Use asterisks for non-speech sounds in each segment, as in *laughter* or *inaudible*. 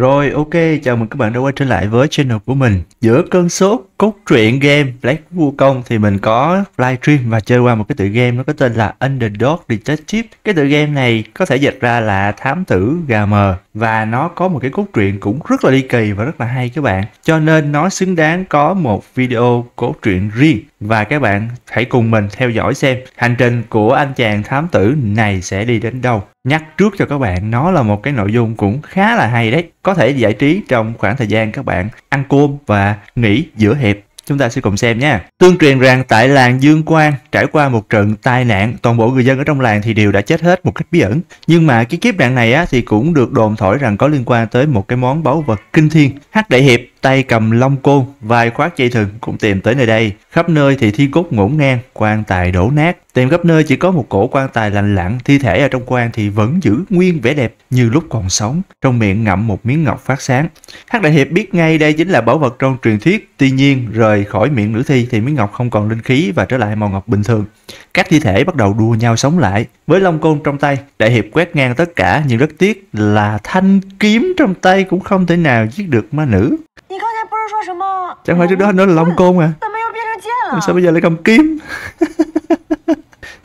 Rồi ok, chào mừng các bạn đã quay trở lại với channel của mình. Giữa cơn sốt cốt truyện game Black công thì mình có livestream và chơi qua một cái tựa game nó có tên là Underdog Detective. Cái tựa game này có thể dịch ra là thám tử gà mờ và nó có một cái cốt truyện cũng rất là ly kỳ và rất là hay các bạn. Cho nên nó xứng đáng có một video cốt truyện riêng và các bạn hãy cùng mình theo dõi xem hành trình của anh chàng thám tử này sẽ đi đến đâu nhắc trước cho các bạn nó là một cái nội dung cũng khá là hay đấy có thể giải trí trong khoảng thời gian các bạn ăn cơm và nghỉ giữa hè Chúng ta sẽ cùng xem nhé. Tương truyền rằng tại làng Dương Quang trải qua một trận tai nạn, toàn bộ người dân ở trong làng thì đều đã chết hết một cách bí ẩn. Nhưng mà cái kiếp nạn này á, thì cũng được đồn thổi rằng có liên quan tới một cái món báu vật kinh thiên. Hắc Đại Hiệp tay cầm long côn, vai khoác dây thừng cũng tìm tới nơi đây. Khắp nơi thì thi cốt ngổn ngang, quan tài đổ nát, Tìm khắp nơi chỉ có một cổ quan tài lạnh lặn, thi thể ở trong quan thì vẫn giữ nguyên vẻ đẹp như lúc còn sống, trong miệng ngậm một miếng ngọc phát sáng. Hắc Đại Hiệp biết ngay đây chính là bảo vật trong truyền thuyết, tuy nhiên rời khỏi miệng nữ thi thì miếng ngọc không còn linh khí và trở lại màu ngọc bình thường. Các thi thể bắt đầu đua nhau sống lại. Với long côn trong tay, Đại Hiệp quét ngang tất cả nhưng rất tiếc là thanh kiếm trong tay cũng không thể nào giết được ma nữ. Chẳng phải trước đó anh nói là long côn à? Sao bây giờ lại cầm kiếm? *laughs* *laughs*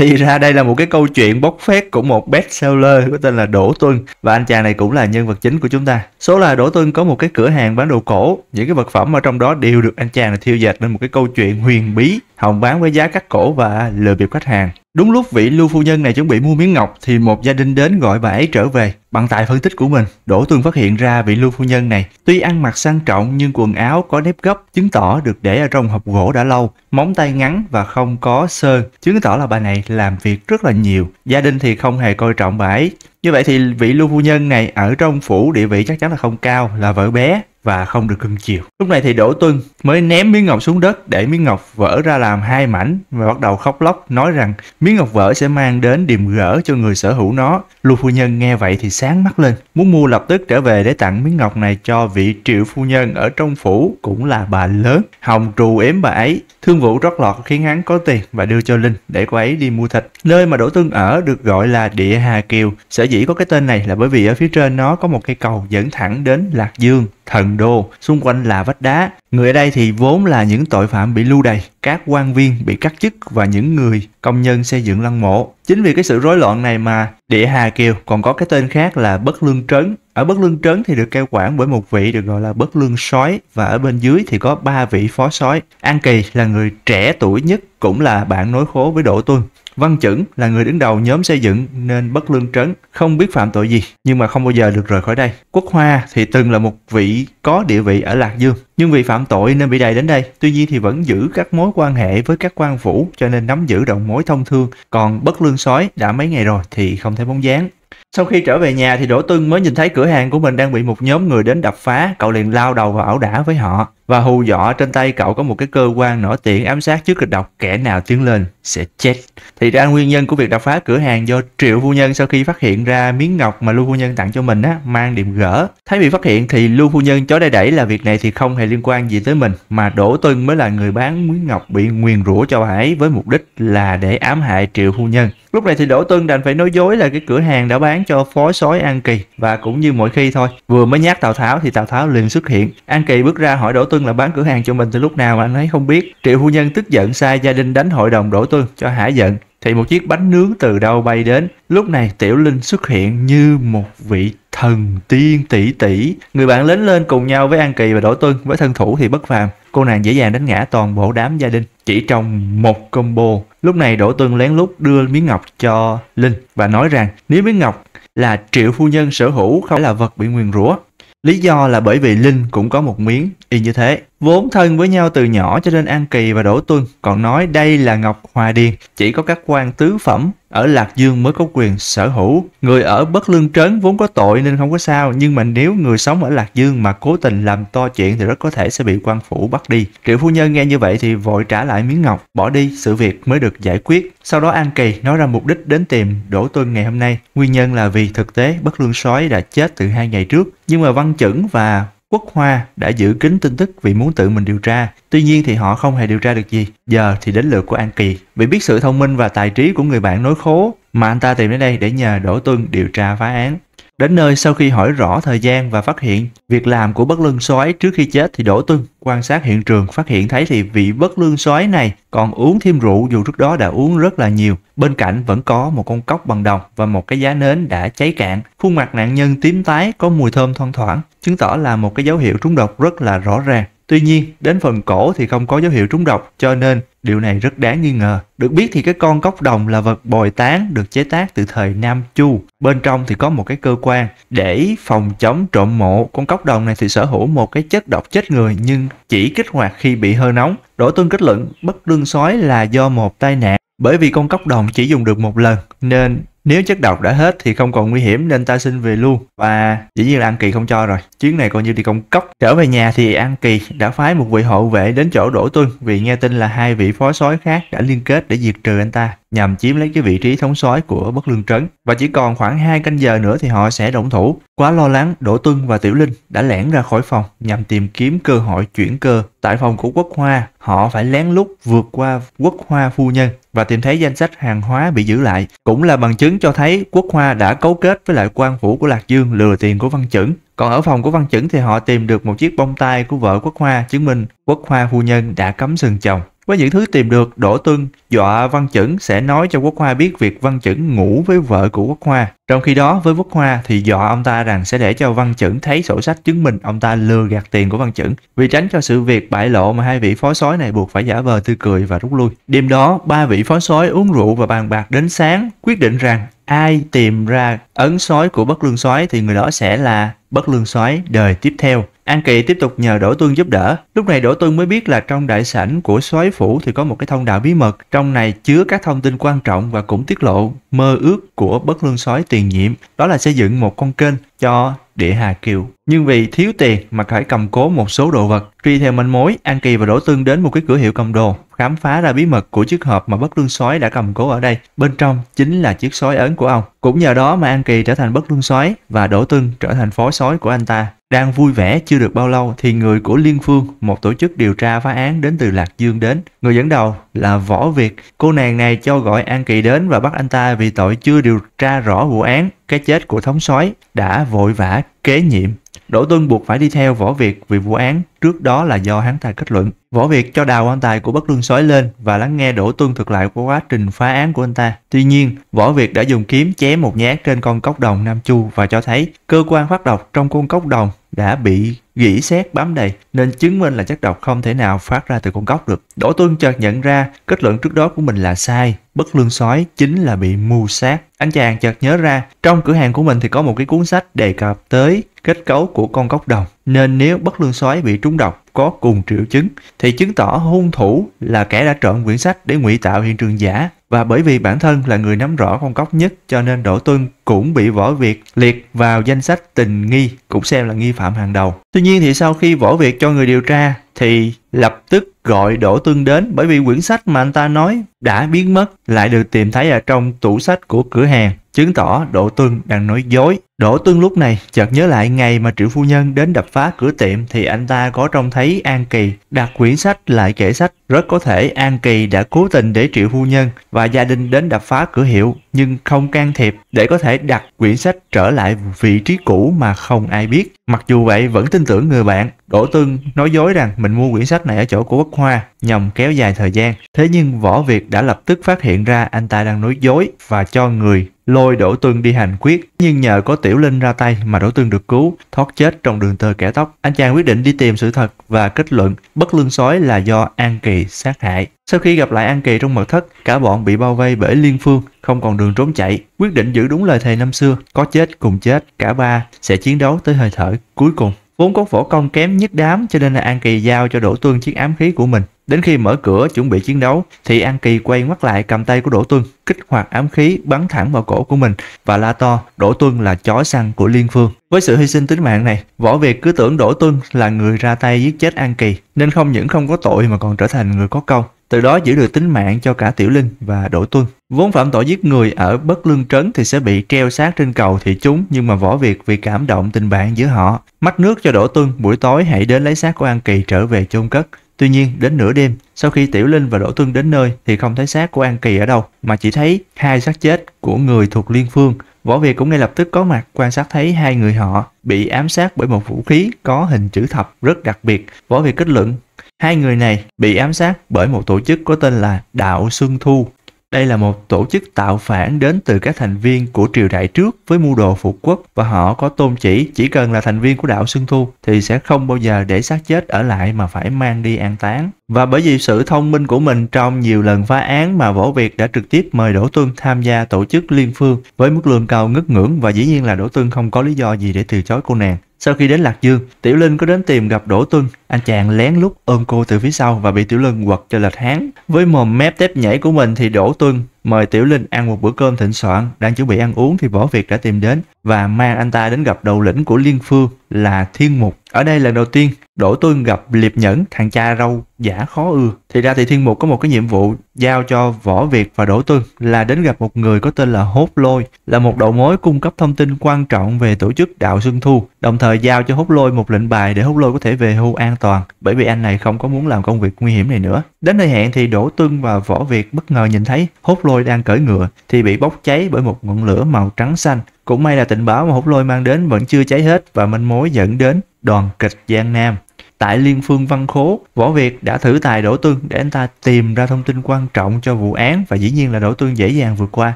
Thì ra đây là một cái câu chuyện bốc phét của một bestseller có tên là Đỗ Tuân và anh chàng này cũng là nhân vật chính của chúng ta. Số là Đỗ Tuân có một cái cửa hàng bán đồ cổ, những cái vật phẩm ở trong đó đều được anh chàng này thiêu dệt nên một cái câu chuyện huyền bí, hồng bán với giá cắt cổ và lừa bịp khách hàng. Đúng lúc vị lưu phu nhân này chuẩn bị mua miếng ngọc thì một gia đình đến gọi bà ấy trở về. Bằng tài phân tích của mình, Đỗ Tuân phát hiện ra vị lưu phu nhân này tuy ăn mặc sang trọng nhưng quần áo có nếp gấp chứng tỏ được để ở trong hộp gỗ đã lâu, móng tay ngắn và không có sơn, chứng tỏ là bà này làm việc rất là nhiều. Gia đình thì không hề coi trọng bà ấy, như vậy thì vị lưu phu nhân này ở trong phủ địa vị chắc chắn là không cao, là vợ bé và không được cưng chiều. Lúc này thì Đỗ Tuân mới ném miếng ngọc xuống đất để miếng ngọc vỡ ra làm hai mảnh và bắt đầu khóc lóc nói rằng miếng ngọc vỡ sẽ mang đến điềm gỡ cho người sở hữu nó. Lưu phu nhân nghe vậy thì sáng mắt lên, muốn mua lập tức trở về để tặng miếng ngọc này cho vị triệu phu nhân ở trong phủ cũng là bà lớn. Hồng trù ếm bà ấy, thương vụ rót lọt khiến hắn có tiền và đưa cho Linh để cô ấy đi mua thịt. Nơi mà Đỗ Tuân ở được gọi là địa Hà Kiều, sẽ dĩ có cái tên này là bởi vì ở phía trên nó có một cây cầu dẫn thẳng đến Lạc Dương, Thần Đô, xung quanh là vách đá. Người ở đây thì vốn là những tội phạm bị lưu đày, các quan viên bị cắt chức và những người công nhân xây dựng lăng mộ. Chính vì cái sự rối loạn này mà địa Hà Kiều còn có cái tên khác là Bất Lương Trấn. Ở Bất Lương Trấn thì được cai quản bởi một vị được gọi là Bất Lương Sói và ở bên dưới thì có ba vị phó sói. An Kỳ là người trẻ tuổi nhất cũng là bạn nối khố với Đỗ Tuân. Văn Chẩn là người đứng đầu nhóm xây dựng nên bất lương trấn, không biết phạm tội gì nhưng mà không bao giờ được rời khỏi đây. Quốc Hoa thì từng là một vị có địa vị ở Lạc Dương. Nhưng vì phạm tội nên bị đày đến đây, tuy nhiên thì vẫn giữ các mối quan hệ với các quan phủ cho nên nắm giữ động mối thông thương, còn bất lương sói đã mấy ngày rồi thì không thấy bóng dáng. Sau khi trở về nhà thì Đỗ Tuân mới nhìn thấy cửa hàng của mình đang bị một nhóm người đến đập phá, cậu liền lao đầu vào ảo đả với họ. Và hù dọa trên tay cậu có một cái cơ quan nổi tiện ám sát trước kịch độc kẻ nào tiến lên sẽ chết. Thì ra nguyên nhân của việc đập phá cửa hàng do Triệu Phu Nhân sau khi phát hiện ra miếng ngọc mà Lưu Phu Nhân tặng cho mình á, mang điểm gỡ. Thấy bị phát hiện thì Lưu Phu Nhân chó đay đẩy là việc này thì không hề liên quan gì tới mình mà Đỗ Tuân mới là người bán Nguyễn Ngọc bị nguyền rủa cho bà ấy với mục đích là để ám hại Triệu Phu Nhân. Lúc này thì Đỗ Tuân đành phải nói dối là cái cửa hàng đã bán cho phó sói An Kỳ và cũng như mỗi khi thôi, vừa mới nhắc Tào Tháo thì Tào Tháo liền xuất hiện. An Kỳ bước ra hỏi Đỗ Tuân là bán cửa hàng cho mình từ lúc nào mà anh ấy không biết. Triệu Phu Nhân tức giận sai gia đình đánh hội đồng Đỗ Tuân cho hả giận thì một chiếc bánh nướng từ đâu bay đến. Lúc này Tiểu Linh xuất hiện như một vị thần tiên tỷ tỷ. Người bạn lớn lên cùng nhau với An Kỳ và Đỗ Tuân với thân thủ thì bất phàm. Cô nàng dễ dàng đánh ngã toàn bộ đám gia đình chỉ trong một combo. Lúc này Đỗ Tuân lén lút đưa miếng ngọc cho Linh và nói rằng nếu miếng ngọc là triệu phu nhân sở hữu không phải là vật bị nguyền rủa. Lý do là bởi vì Linh cũng có một miếng y như thế. Vốn thân với nhau từ nhỏ cho nên An Kỳ và Đỗ Tuân còn nói đây là Ngọc Hòa Điền, chỉ có các quan tứ phẩm ở Lạc Dương mới có quyền sở hữu. Người ở Bất Lương Trấn vốn có tội nên không có sao, nhưng mà nếu người sống ở Lạc Dương mà cố tình làm to chuyện thì rất có thể sẽ bị quan phủ bắt đi. Triệu phu nhân nghe như vậy thì vội trả lại miếng ngọc, bỏ đi, sự việc mới được giải quyết. Sau đó An Kỳ nói ra mục đích đến tìm Đỗ Tuân ngày hôm nay, nguyên nhân là vì thực tế Bất Lương Sói đã chết từ hai ngày trước, nhưng mà Văn Chẩn và Quốc Hoa đã giữ kín tin tức vì muốn tự mình điều tra, tuy nhiên thì họ không hề điều tra được gì. Giờ thì đến lượt của An Kỳ, vì biết sự thông minh và tài trí của người bạn nối khố mà anh ta tìm đến đây để nhờ Đỗ Tuân điều tra phá án. Đến nơi sau khi hỏi rõ thời gian và phát hiện việc làm của bất lương sói trước khi chết thì Đỗ Tuân quan sát hiện trường phát hiện thấy thì vị bất lương sói này còn uống thêm rượu dù trước đó đã uống rất là nhiều. Bên cạnh vẫn có một con cốc bằng đồng và một cái giá nến đã cháy cạn. Khuôn mặt nạn nhân tím tái có mùi thơm thoang thoảng, chứng tỏ là một cái dấu hiệu trúng độc rất là rõ ràng. Tuy nhiên, đến phần cổ thì không có dấu hiệu trúng độc, cho nên điều này rất đáng nghi ngờ. Được biết thì cái con cốc đồng là vật bồi tán được chế tác từ thời Nam Chu. Bên trong thì có một cái cơ quan để phòng chống trộm mộ. Con cốc đồng này thì sở hữu một cái chất độc chết người nhưng chỉ kích hoạt khi bị hơi nóng. Đỗ Tuân kết luận bất lương sói là do một tai nạn bởi vì con cốc đồng chỉ dùng được một lần nên nếu chất độc đã hết thì không còn nguy hiểm nên ta xin về luôn và dĩ nhiên là An Kỳ không cho rồi. Chuyến này coi như đi công cốc. Trở về nhà thì An Kỳ đã phái một vị hậu vệ đến chỗ Đỗ Tuân vì nghe tin là hai vị phó sói khác đã liên kết để diệt trừ anh ta nhằm chiếm lấy cái vị trí thống soái của Bất Lương Trấn và chỉ còn khoảng 2 canh giờ nữa thì họ sẽ động thủ. Quá lo lắng, Đỗ Tuân và Tiểu Linh đã lẻn ra khỏi phòng nhằm tìm kiếm cơ hội chuyển cơ. Tại phòng của Quốc Hoa, họ phải lén lút vượt qua Quốc Hoa phu nhân và tìm thấy danh sách hàng hóa bị giữ lại cũng là bằng chứng cho thấy Quốc Hoa đã cấu kết với lại quan phủ của Lạc Dương lừa tiền của Văn Chẩn. Còn ở phòng của Văn Chẩn thì họ tìm được một chiếc bông tai của vợ Quốc Hoa chứng minh Quốc Hoa phu nhân đã cấm sừng chồng. Với những thứ tìm được, đổ Tuân dọa Văn Chẩn sẽ nói cho Quốc Hoa biết việc Văn Chẩn ngủ với vợ của Quốc Hoa. Trong khi đó, với Quốc Hoa thì dọa ông ta rằng sẽ để cho Văn Chẩn thấy sổ sách chứng minh ông ta lừa gạt tiền của Văn Chẩn. Vì tránh cho sự việc bại lộ mà hai vị phó sói này buộc phải giả vờ tươi cười và rút lui. Đêm đó, ba vị phó sói uống rượu và bàn bạc đến sáng, quyết định rằng ai tìm ra ấn sói của bất lương sói thì người đó sẽ là bất lương sói đời tiếp theo. An Kỳ tiếp tục nhờ Đỗ Tuân giúp đỡ. Lúc này Đỗ Tuân mới biết là trong đại sảnh của soái phủ thì có một cái thông đạo bí mật, trong này chứa các thông tin quan trọng và cũng tiết lộ mơ ước của bất lương soái tiền nhiệm, đó là xây dựng một con kênh cho địa Hà Kiều. Nhưng vì thiếu tiền mà phải cầm cố một số đồ vật, truy theo manh mối, An Kỳ và Đỗ Tương đến một cái cửa hiệu cầm đồ khám phá ra bí mật của chiếc hộp mà bất lương sói đã cầm cố ở đây. Bên trong chính là chiếc sói ấn của ông. Cũng nhờ đó mà An Kỳ trở thành bất lương sói và Đỗ Tuân trở thành phó sói của anh ta. Đang vui vẻ chưa được bao lâu thì người của Liên Phương, một tổ chức điều tra phá án đến từ Lạc Dương đến. Người dẫn đầu là Võ Việt. Cô nàng này cho gọi An Kỳ đến và bắt anh ta vì tội chưa điều tra rõ vụ án, cái chết của thống sói đã vội vã kế nhiệm Đỗ Tuân buộc phải đi theo Võ Việt vì vụ án trước đó là do hắn ta kết luận. Võ Việt cho đào quan tài của Bất Luân Sói lên và lắng nghe Đỗ Tuân thuật lại của quá trình phá án của anh ta. Tuy nhiên, Võ Việt đã dùng kiếm chém một nhát trên con cốc đồng Nam Chu và cho thấy cơ quan phát độc trong con cốc đồng đã bị gỉ xét bám đầy nên chứng minh là chất độc không thể nào phát ra từ con cóc được. Đỗ Tuân chợt nhận ra kết luận trước đó của mình là sai, bất lương sói chính là bị mưu sát. Anh chàng chợt nhớ ra trong cửa hàng của mình thì có một cái cuốn sách đề cập tới kết cấu của con cóc đồng nên nếu bất lương sói bị trúng độc có cùng triệu chứng thì chứng tỏ hung thủ là kẻ đã trộm quyển sách để ngụy tạo hiện trường giả và bởi vì bản thân là người nắm rõ con cóc nhất cho nên Đỗ Tuân cũng bị Võ Việt liệt vào danh sách tình nghi cũng xem là nghi phạm hàng đầu. Tuy nhiên thì sau khi Võ Việt cho người điều tra thì lập tức gọi Đỗ Tuân đến bởi vì quyển sách mà anh ta nói đã biến mất lại được tìm thấy ở trong tủ sách của cửa hàng chứng tỏ Đỗ Tuân đang nói dối. Đỗ Tuân lúc này chợt nhớ lại ngày mà Triệu Phu Nhân đến đập phá cửa tiệm thì anh ta có trông thấy An Kỳ đặt quyển sách lại kệ sách. Rất có thể An Kỳ đã cố tình để Triệu Phu Nhân và gia đình đến đập phá cửa hiệu nhưng không can thiệp để có thể đặt quyển sách trở lại vị trí cũ mà không ai biết. Mặc dù vậy vẫn tin tưởng người bạn, Đỗ Tuân nói dối rằng mình mua quyển sách này ở chỗ của Bắc Hoa nhằm kéo dài thời gian. Thế nhưng Võ Việt đã lập tức phát hiện ra anh ta đang nói dối và cho người lôi Đỗ Tương đi hành quyết. Nhưng nhờ có Tiểu Linh ra tay mà Đỗ Tương được cứu, thoát chết trong đường tơ kẻ tóc. Anh chàng quyết định đi tìm sự thật và kết luận bất lương sói là do An Kỳ sát hại. Sau khi gặp lại An Kỳ trong mật thất, cả bọn bị bao vây bởi Liên Phương, không còn đường trốn chạy. Quyết định giữ đúng lời thề năm xưa, có chết cùng chết, cả ba sẽ chiến đấu tới hơi thở cuối cùng. Vốn có võ công kém nhất đám cho nên là An Kỳ giao cho Đỗ Tương chiếc ám khí của mình. Đến khi mở cửa chuẩn bị chiến đấu thì An Kỳ quay ngoắt lại cầm tay của Đỗ Tuân, kích hoạt ám khí bắn thẳng vào cổ của mình và la to Đỗ Tuân là chó săn của Liên Phương. Với sự hy sinh tính mạng này, Võ Việt cứ tưởng Đỗ Tuân là người ra tay giết chết An Kỳ nên không những không có tội mà còn trở thành người có công Từ đó giữ được tính mạng cho cả Tiểu Linh và Đỗ Tuân. Vốn phạm tội giết người ở Bất Lương Trấn thì sẽ bị treo sát trên cầu thị chúng nhưng mà Võ Việt vì cảm động tình bạn giữa họ. mắt nước cho Đỗ Tuân buổi tối hãy đến lấy xác của An Kỳ trở về chôn cất. Tuy nhiên, đến nửa đêm, sau khi Tiểu Linh và Đỗ Tuân đến nơi thì không thấy xác của An Kỳ ở đâu, mà chỉ thấy hai xác chết của người thuộc Liên Phương. Võ Việt cũng ngay lập tức có mặt quan sát thấy hai người họ bị ám sát bởi một vũ khí có hình chữ thập rất đặc biệt. Võ Việt kết luận Hai người này bị ám sát bởi một tổ chức có tên là Đạo Xuân Thu. Đây là một tổ chức tạo phản đến từ các thành viên của triều đại trước với mưu đồ phục quốc và họ có tôn chỉ chỉ cần là thành viên của đạo Xuân Thu thì sẽ không bao giờ để xác chết ở lại mà phải mang đi an táng. Và bởi vì sự thông minh của mình trong nhiều lần phá án mà Võ Việt đã trực tiếp mời Đỗ Tuân tham gia tổ chức liên phương với mức lương cao ngất ngưỡng và dĩ nhiên là Đỗ Tuân không có lý do gì để từ chối cô nàng. Sau khi đến Lạc Dương, Tiểu Linh có đến tìm gặp Đỗ Tuân. Anh chàng lén lút ôm cô từ phía sau và bị Tiểu Linh quật cho lệch háng. Với mồm mép tép nhảy của mình thì Đỗ Tuân mời Tiểu Linh ăn một bữa cơm thịnh soạn, đang chuẩn bị ăn uống thì Võ Việt đã tìm đến và mang anh ta đến gặp đầu lĩnh của Liên Phương là Thiên Mục. Ở đây lần đầu tiên, Đỗ Tuân gặp Liệp Nhẫn, thằng cha râu giả khó ưa. Thì ra thì Thiên Mục có một cái nhiệm vụ giao cho Võ Việt và Đỗ Tuân là đến gặp một người có tên là Hốt Lôi, là một đầu mối cung cấp thông tin quan trọng về tổ chức Đạo Xuân Thu, đồng thời giao cho Hốt Lôi một lệnh bài để Hốt Lôi có thể về hưu an toàn, bởi vì anh này không có muốn làm công việc nguy hiểm này nữa. Đến nơi hẹn thì Đỗ Tuân và Võ Việt bất ngờ nhìn thấy Hốt Lôi lôi đang cưỡi ngựa thì bị bốc cháy bởi một ngọn lửa màu trắng xanh. Cũng may là tình báo mà hút lôi mang đến vẫn chưa cháy hết và manh mối dẫn đến đoàn kịch Giang Nam. Tại Liên Phương Văn Khố, Võ Việt đã thử tài Đỗ Tương để anh ta tìm ra thông tin quan trọng cho vụ án và dĩ nhiên là Đỗ Tương dễ dàng vượt qua.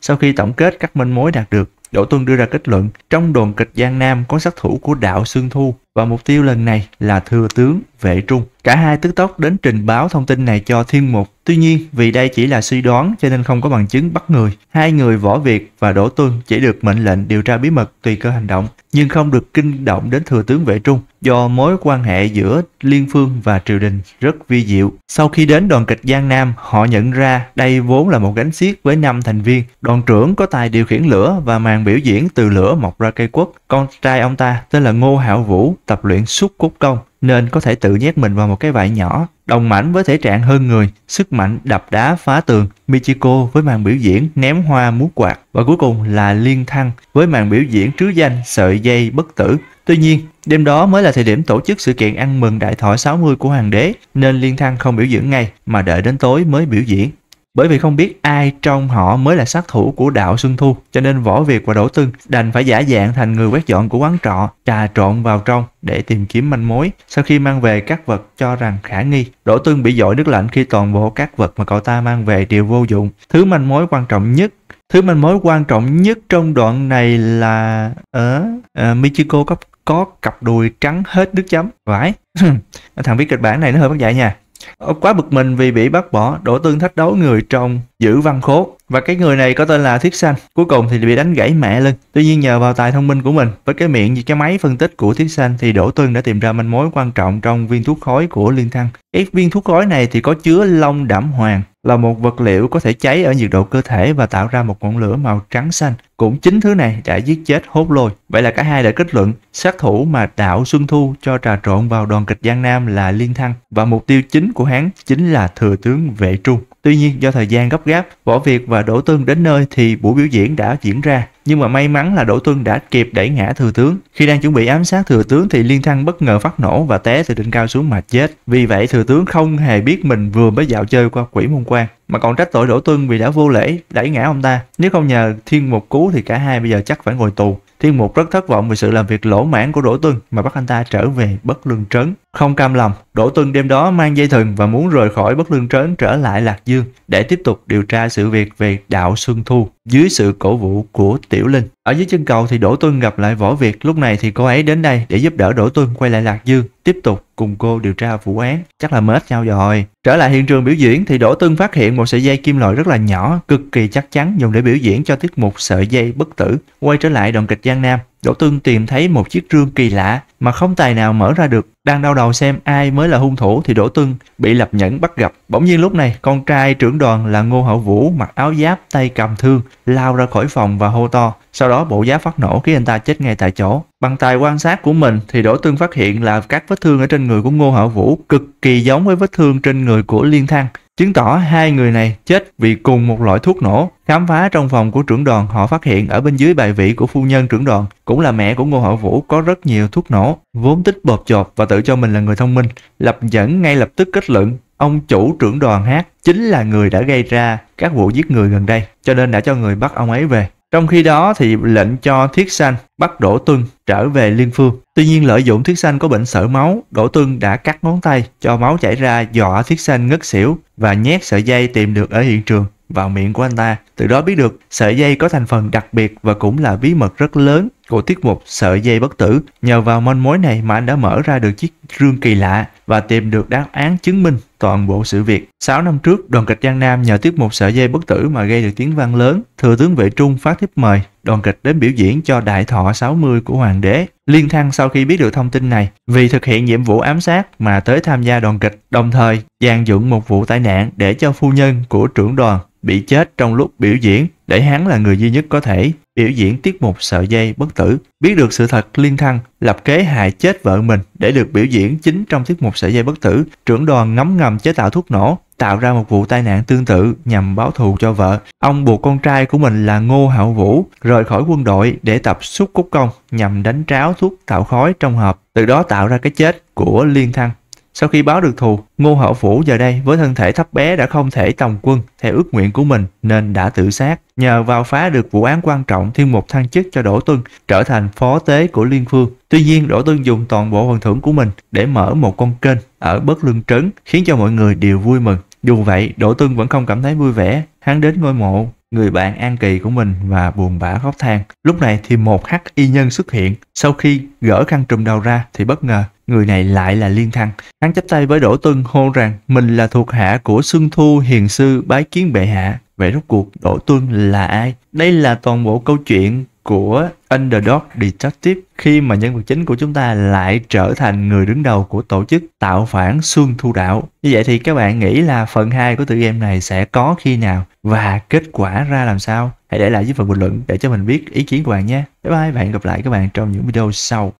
Sau khi tổng kết các manh mối đạt được, Đỗ tương đưa ra kết luận trong đoàn kịch Giang Nam có sát thủ của đạo Sương Thu và mục tiêu lần này là thừa tướng Vệ Trung. Cả hai tức tốc đến trình báo thông tin này cho Thiên Mục. Tuy nhiên, vì đây chỉ là suy đoán cho nên không có bằng chứng bắt người. Hai người Võ Việt và Đỗ Tuân chỉ được mệnh lệnh điều tra bí mật tùy cơ hành động, nhưng không được kinh động đến thừa tướng Vệ Trung do mối quan hệ giữa Liên Phương và triều đình rất vi diệu. Sau khi đến đoàn kịch Giang Nam, họ nhận ra đây vốn là một gánh xiết với năm thành viên. Đoàn trưởng có tài điều khiển lửa và màn biểu diễn từ lửa mọc ra cây quất. Con trai ông ta tên là Ngô Hạo Vũ, tập luyện suốt cốt công nên có thể tự nhét mình vào một cái vải nhỏ, đồng mảnh với thể trạng hơn người, sức mạnh đập đá phá tường, Michiko với màn biểu diễn ném hoa múa quạt và cuối cùng là Liên Thăng với màn biểu diễn trứ danh sợi dây bất tử. Tuy nhiên, đêm đó mới là thời điểm tổ chức sự kiện ăn mừng đại thọ 60 của hoàng đế nên Liên Thăng không biểu diễn ngay mà đợi đến tối mới biểu diễn. Bởi vì không biết ai trong họ mới là sát thủ của đạo Xuân Thu, cho nên Võ Việt và Đỗ Tương đành phải giả dạng thành người quét dọn của quán trọ, trà trộn vào trong để tìm kiếm manh mối. Sau khi mang về các vật cho rằng khả nghi, Đỗ Tương bị dội nước lạnh khi toàn bộ các vật mà cậu ta mang về đều vô dụng. Thứ manh mối quan trọng nhất Thứ manh mối quan trọng nhất trong đoạn này là ở ờ, uh, ờ, Michiko có có cặp đùi trắng hết nước chấm. Vãi. *laughs* Thằng viết kịch bản này nó hơi bất dạy nha. Ông ờ, quá bực mình vì bị bắt bỏ, Đỗ Tương thách đấu người trong giữ văn khố và cái người này có tên là Thiết Xanh cuối cùng thì bị đánh gãy mẹ lưng tuy nhiên nhờ vào tài thông minh của mình với cái miệng như cái máy phân tích của Thiết Xanh thì Đỗ Tuân đã tìm ra manh mối quan trọng trong viên thuốc khói của Liên Thăng cái viên thuốc khói này thì có chứa long đảm hoàng là một vật liệu có thể cháy ở nhiệt độ cơ thể và tạo ra một ngọn lửa màu trắng xanh. Cũng chính thứ này đã giết chết hốt lôi. Vậy là cả hai đã kết luận sát thủ mà đạo Xuân Thu cho trà trộn vào đoàn kịch Giang Nam là Liên Thăng và mục tiêu chính của hắn chính là thừa tướng Vệ Trung. Tuy nhiên do thời gian gấp gáp, Võ Việt và Đỗ Tương đến nơi thì buổi biểu diễn đã diễn ra. Nhưng mà may mắn là Đỗ Tương đã kịp đẩy ngã thừa tướng. Khi đang chuẩn bị ám sát thừa tướng thì liên thăng bất ngờ phát nổ và té từ đỉnh cao xuống mà chết. Vì vậy thừa tướng không hề biết mình vừa mới dạo chơi qua quỷ môn quan mà còn trách tội Đỗ Tương vì đã vô lễ đẩy ngã ông ta. Nếu không nhờ Thiên Mục cứu thì cả hai bây giờ chắc phải ngồi tù. Thiên Mục rất thất vọng vì sự làm việc lỗ mãn của Đỗ Tương mà bắt anh ta trở về bất lương trấn. Không cam lòng, Đỗ Tuân đêm đó mang dây thừng và muốn rời khỏi bất lương trấn trở lại Lạc Dương để tiếp tục điều tra sự việc về đạo Xuân Thu dưới sự cổ vũ của Tiểu Linh. Ở dưới chân cầu thì Đỗ Tuân gặp lại Võ Việt, lúc này thì cô ấy đến đây để giúp đỡ Đỗ Tuân quay lại Lạc Dương, tiếp tục cùng cô điều tra vụ án. Chắc là mệt nhau rồi. Trở lại hiện trường biểu diễn thì Đỗ Tuân phát hiện một sợi dây kim loại rất là nhỏ, cực kỳ chắc chắn dùng để biểu diễn cho tiết mục sợi dây bất tử. Quay trở lại đoạn kịch Giang Nam, Đỗ Tương tìm thấy một chiếc rương kỳ lạ mà không tài nào mở ra được. Đang đau đầu xem ai mới là hung thủ thì Đỗ Tương bị Lập Nhẫn bắt gặp. Bỗng nhiên lúc này, con trai trưởng đoàn là Ngô Hậu Vũ mặc áo giáp tay cầm thương, lao ra khỏi phòng và hô to. Sau đó bộ giáp phát nổ khiến anh ta chết ngay tại chỗ. Bằng tài quan sát của mình thì Đỗ Tương phát hiện là các vết thương ở trên người của Ngô Hậu Vũ cực kỳ giống với vết thương trên người của Liên Thăng chứng tỏ hai người này chết vì cùng một loại thuốc nổ. Khám phá trong phòng của trưởng đoàn họ phát hiện ở bên dưới bài vị của phu nhân trưởng đoàn cũng là mẹ của Ngô Hậu Vũ có rất nhiều thuốc nổ, vốn tích bột chột và tự cho mình là người thông minh, lập dẫn ngay lập tức kết luận ông chủ trưởng đoàn hát chính là người đã gây ra các vụ giết người gần đây, cho nên đã cho người bắt ông ấy về. Trong khi đó thì lệnh cho Thiết Sanh bắt Đỗ Tuân trở về Liên Phương. Tuy nhiên lợi dụng Thiết Sanh có bệnh sởi máu, Đỗ Tuân đã cắt ngón tay cho máu chảy ra dọa Thiết Sanh ngất xỉu và nhét sợi dây tìm được ở hiện trường vào miệng của anh ta. Từ đó biết được sợi dây có thành phần đặc biệt và cũng là bí mật rất lớn của tiết mục Sợi dây bất tử. Nhờ vào manh mối này mà anh đã mở ra được chiếc rương kỳ lạ và tìm được đáp án chứng minh toàn bộ sự việc. 6 năm trước, đoàn kịch Giang Nam nhờ tiết mục Sợi dây bất tử mà gây được tiếng vang lớn. Thừa tướng Vệ Trung phát thiếp mời đoàn kịch đến biểu diễn cho đại thọ 60 của hoàng đế. Liên Thăng sau khi biết được thông tin này, vì thực hiện nhiệm vụ ám sát mà tới tham gia đoàn kịch, đồng thời dàn dựng một vụ tai nạn để cho phu nhân của trưởng đoàn bị chết trong lúc biểu diễn để hắn là người duy nhất có thể biểu diễn tiết mục sợi dây bất tử. Biết được sự thật liên thăng lập kế hại chết vợ mình để được biểu diễn chính trong tiết mục sợi dây bất tử, trưởng đoàn ngấm ngầm chế tạo thuốc nổ, tạo ra một vụ tai nạn tương tự nhằm báo thù cho vợ. Ông buộc con trai của mình là Ngô Hạo Vũ rời khỏi quân đội để tập xúc cúc công nhằm đánh tráo thuốc tạo khói trong hộp, từ đó tạo ra cái chết của Liên Thăng. Sau khi báo được thù, Ngô Hảo Phủ giờ đây với thân thể thấp bé đã không thể tòng quân theo ước nguyện của mình nên đã tự sát. Nhờ vào phá được vụ án quan trọng thiên một thăng chức cho Đỗ Tuân trở thành phó tế của Liên Phương. Tuy nhiên Đỗ Tuân dùng toàn bộ phần thưởng của mình để mở một con kênh ở Bất Lương Trấn khiến cho mọi người đều vui mừng. Dù vậy, Đỗ Tuân vẫn không cảm thấy vui vẻ. Hắn đến ngôi mộ người bạn An Kỳ của mình và buồn bã khóc than. Lúc này thì một hắc y nhân xuất hiện. Sau khi gỡ khăn trùm đầu ra thì bất ngờ người này lại là Liên Thăng. Hắn chấp tay với Đỗ Tuân hô rằng mình là thuộc hạ của Xuân Thu Hiền Sư bái kiến bệ hạ. Vậy rốt cuộc Đỗ Tuân là ai? Đây là toàn bộ câu chuyện của Underdog Detective khi mà nhân vật chính của chúng ta lại trở thành người đứng đầu của tổ chức tạo phản Xuân Thu Đạo. Như vậy thì các bạn nghĩ là phần 2 của tựa game này sẽ có khi nào và kết quả ra làm sao? Hãy để lại dưới phần bình luận để cho mình biết ý kiến của bạn nhé. Bye bye, và hẹn gặp lại các bạn trong những video sau.